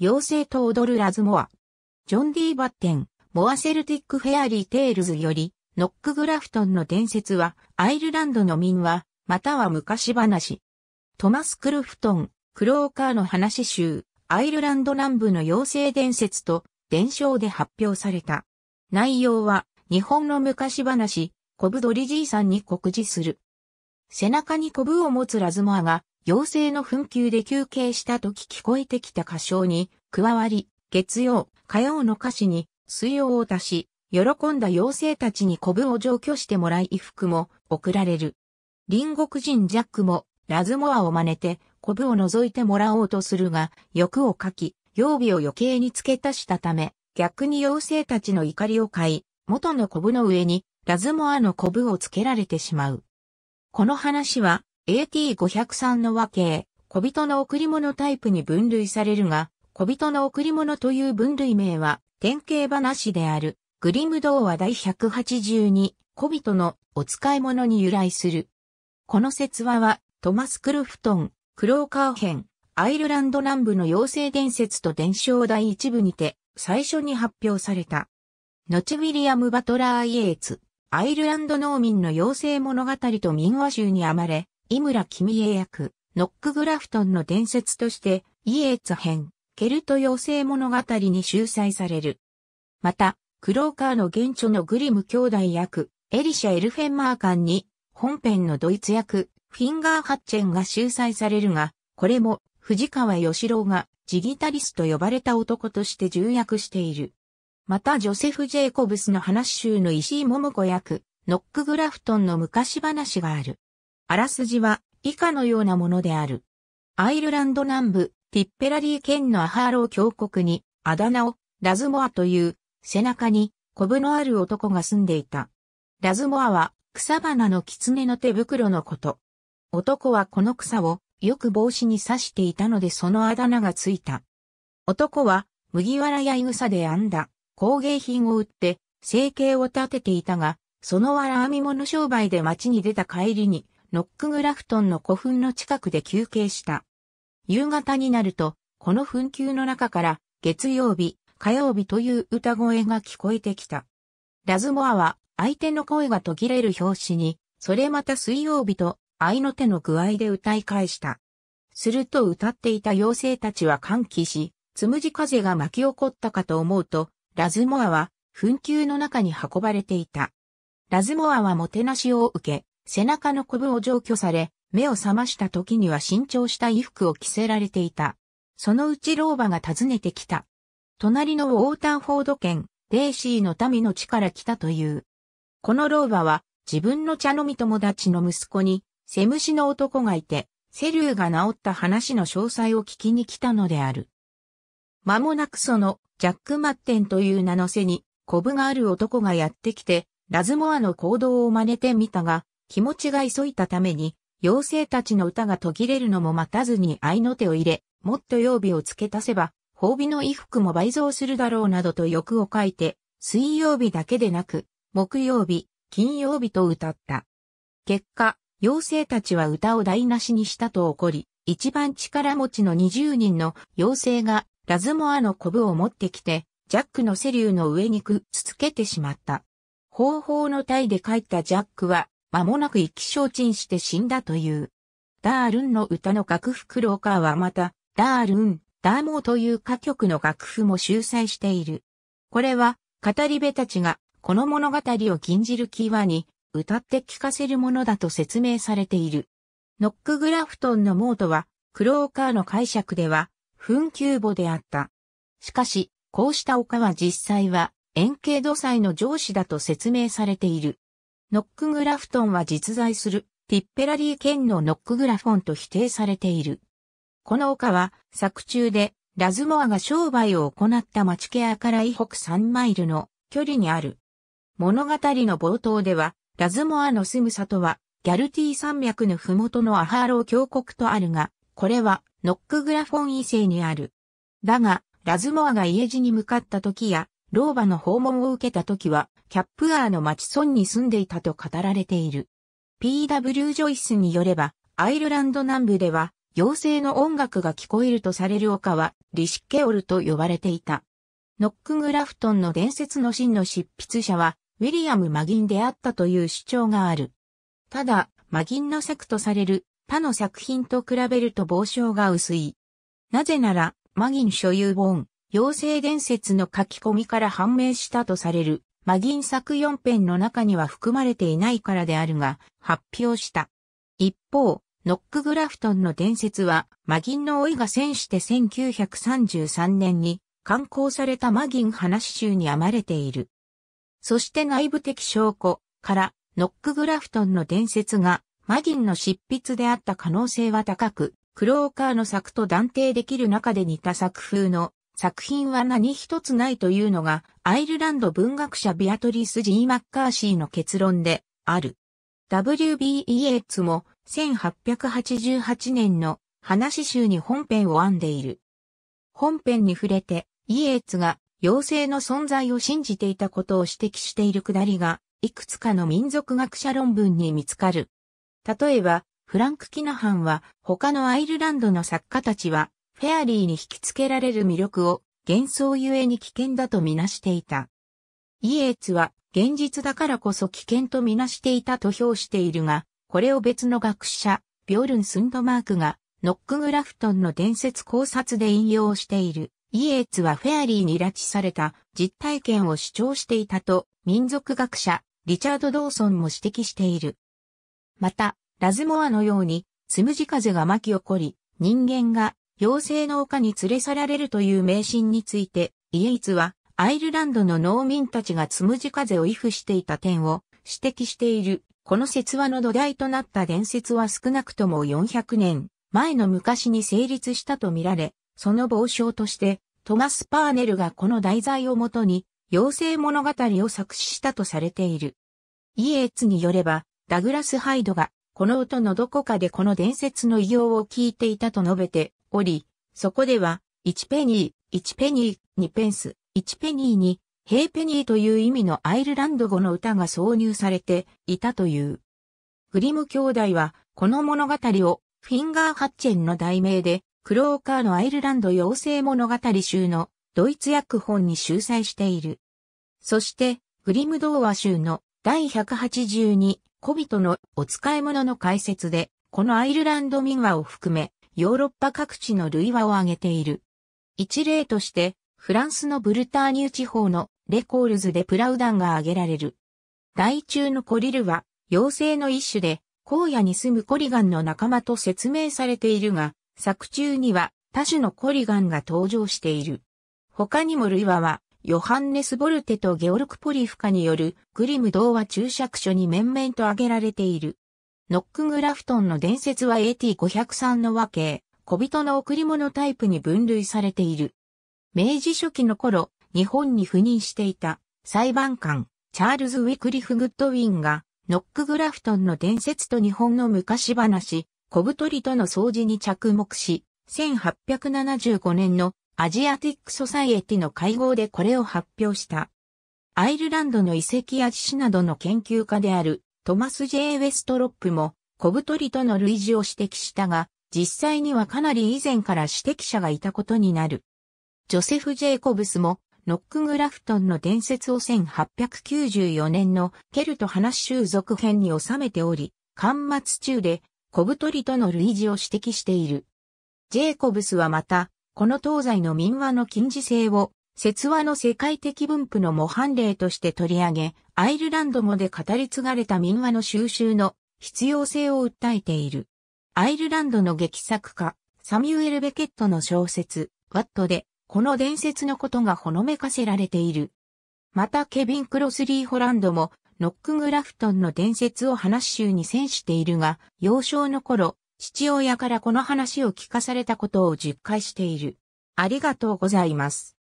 妖精と踊るラズモア。ジョン・ディー・バッテン、モア・セルティック・フェアリー・テールズより、ノック・グラフトンの伝説は、アイルランドの民話、または昔話。トマス・クルフトン、クローカーの話集、アイルランド南部の妖精伝説と、伝承で発表された。内容は、日本の昔話、コブドリじいさんに告示する。背中にコブを持つラズモアが、妖精の紛糾で休憩した時聞こえてきた歌唱に、加わり、月曜、火曜の歌詞に、水曜を足し、喜んだ妖精たちにコブを除去してもらい衣服も送られる。隣国人ジャックも、ラズモアを真似て、コブを除いてもらおうとするが、欲を書き、曜日を余計に付け足したため、逆に妖精たちの怒りを買い、元のコブの上に、ラズモアのコブを付けられてしまう。この話は、AT503 の和形、小人の贈り物タイプに分類されるが、小人の贈り物という分類名は、典型話である、グリム童話第182、小人のお使い物に由来する。この説話は、トマス・クルフトン、クローカー編、アイルランド南部の妖精伝説と伝承第一部にて、最初に発表された。後ウィリアム・バトラー・イエーツ、アイルランド農民の妖精物語と民話集に編まれ、井村君江役、ノックグラフトンの伝説として、イエーツ編、ケルト妖精物語に収載される。また、クローカーの現著のグリム兄弟役、エリシャ・エルフェンマーカンに、本編のドイツ役、フィンガー・ハッチェンが収載されるが、これも、藤川義郎が、ジギタリスと呼ばれた男として重役している。また、ジョセフ・ジェイコブスの話集の石井桃子役、ノック・グラフトンの昔話がある。あらすじは以下のようなものである。アイルランド南部、ティッペラリー県のアハーロー峡谷に、あだ名を、ラズモアという、背中に、コブのある男が住んでいた。ラズモアは、草花の狐の手袋のこと。男はこの草を、よく帽子に刺していたのでそのあだ名がついた。男は、麦わらやいぐさで編んだ、工芸品を売って、生計を立てていたが、そのわら編み物商売で町に出た帰りに、ノックグラフトンの古墳の近くで休憩した。夕方になると、この墳丘の中から月曜日、火曜日という歌声が聞こえてきた。ラズモアは相手の声が途切れる拍子に、それまた水曜日と愛の手の具合で歌い返した。すると歌っていた妖精たちは歓喜し、つむじ風が巻き起こったかと思うと、ラズモアは紛糾の中に運ばれていた。ラズモアはもてなしを受け、背中のコブを除去され、目を覚ました時には新調した衣服を着せられていた。そのうち老婆が訪ねてきた。隣のウォーターフォード県、デイシーの民の地から来たという。この老婆は、自分の茶飲み友達の息子に、セムシの男がいて、セリューが治った話の詳細を聞きに来たのである。間もなくその、ジャック・マッテンという名の背に、コブがある男がやってきて、ラズモアの行動を真似てみたが、気持ちが急いたために、妖精たちの歌が途切れるのも待たずに愛の手を入れ、もっと曜日を付け足せば、褒美の衣服も倍増するだろうなどと欲を書いて、水曜日だけでなく、木曜日、金曜日と歌った。結果、妖精たちは歌を台無しにしたと怒り、一番力持ちの20人の妖精がラズモアのコブを持ってきて、ジャックのセリューの上にくっつけてしまった。方法の体で帰ったジャックは、間もなく一気消沈して死んだという。ダールンの歌の楽譜クローカーはまた、ダールン、ダーモーという歌曲の楽譜も収載している。これは、語り部たちが、この物語を禁じる際に、歌って聞かせるものだと説明されている。ノック・グラフトンのモートは、クローカーの解釈では、紛糾母であった。しかし、こうした丘は実際は、円形土祭の上司だと説明されている。ノックグラフトンは実在するティッペラリー県のノックグラフォンと否定されている。この丘は作中でラズモアが商売を行った町ケアから以北3マイルの距離にある。物語の冒頭ではラズモアの住む里はギャルティ山脈の麓のアハーロー峡谷とあるが、これはノックグラフォン遺性にある。だが、ラズモアが家路に向かった時や、老婆の訪問を受けた時は、キャップアーの町村に住んでいたと語られている。P.W. ジョイスによれば、アイルランド南部では、妖精の音楽が聞こえるとされる丘は、リシッケオルと呼ばれていた。ノック・グラフトンの伝説の真の執筆者は、ウィリアム・マギンであったという主張がある。ただ、マギンの作とされる他の作品と比べると傍聴が薄い。なぜなら、マギン所有本、妖精伝説の書き込みから判明したとされるマギン作4編の中には含まれていないからであるが、発表した。一方、ノック・グラフトンの伝説は、マギンの老いが戦して1933年に、刊行されたマギン話集に編まれている。そして内部的証拠から、ノック・グラフトンの伝説が、マギンの執筆であった可能性は高く、クローカーの作と断定できる中で似た作風の作品は何一つないというのが、アイルランド文学者ビアトリス・ジー・マッカーシーの結論で、ある。W.B. イエーツも、1888年の話集に本編を編んでいる。本編に触れて、イエーツが妖精の存在を信じていたことを指摘しているくだりが、いくつかの民族学者論文に見つかる。例えば、フランク・キナハンは他のアイルランドの作家たちはフェアリーに引き付けられる魅力を幻想ゆえに危険だとみなしていた。イエーツは現実だからこそ危険とみなしていたと評しているが、これを別の学者、ビョルン・スンドマークが、ノック・グラフトンの伝説考察で引用している。イエーツはフェアリーに拉致された実体験を主張していたと民族学者リチャード・ドーソンも指摘している。また、ラズモアのようにつむじ風が巻き起こり、人間が妖精の丘に連れ去られるという迷信について、イエイツは、アイルランドの農民たちがつむじ風を畏怖していた点を指摘している。この説話の土台となった伝説は少なくとも400年前の昔に成立したとみられ、その傍証として、トマス・パーネルがこの題材をもとに、妖精物語を作詞したとされている。イエーツによれば、ダグラス・ハイドが、この音のどこかでこの伝説の異様を聞いていたと述べて、おり、そこでは、1ペニー、1ペニー、2ペンス、1ペニーに、ヘイペニーという意味のアイルランド語の歌が挿入されていたという。グリム兄弟は、この物語を、フィンガーハッチェンの題名で、クローカーのアイルランド妖精物語集のドイツ訳本に収載している。そして、グリム童話集の第182、小人のお使い物の解説で、このアイルランド民話を含め、ヨーロッパ各地の類話を挙げている。一例として、フランスのブルターニュ地方のレコールズでプラウダンが挙げられる。大中のコリルは、妖精の一種で、荒野に住むコリガンの仲間と説明されているが、作中には多種のコリガンが登場している。他にも類話は、ヨハンネス・ボルテとゲオルク・ポリフカによるグリム童話注釈書に面々と挙げられている。ノックグラフトンの伝説は AT503 の和系、小人の贈り物タイプに分類されている。明治初期の頃、日本に赴任していた裁判官、チャールズ・ウィクリフ・グッドウィンが、ノックグラフトンの伝説と日本の昔話、小太りとの掃除に着目し、1875年のアジアティック・ソサイエティの会合でこれを発表した。アイルランドの遺跡や地史などの研究家であるトマス・ジェイ・ウェストロップも小太りとの類似を指摘したが、実際にはかなり以前から指摘者がいたことになる。ジョセフ・ジェイコブスも、ノック・グラフトンの伝説を1894年のケルト話集続編に収めており、巻末中で小太りとの類似を指摘している。ジェイコブスはまた、この東西の民話の近似性を説話の世界的分布の模範例として取り上げ、アイルランド語で語り継がれた民話の収集の必要性を訴えている。アイルランドの劇作家、サミュエル・ベケットの小説、ワットで、この伝説のことがほのめかせられている。またケビン・クロスリー・ホランドも、ノック・グラフトンの伝説を話集に選しているが、幼少の頃、父親からこの話を聞かされたことを実戒している。ありがとうございます。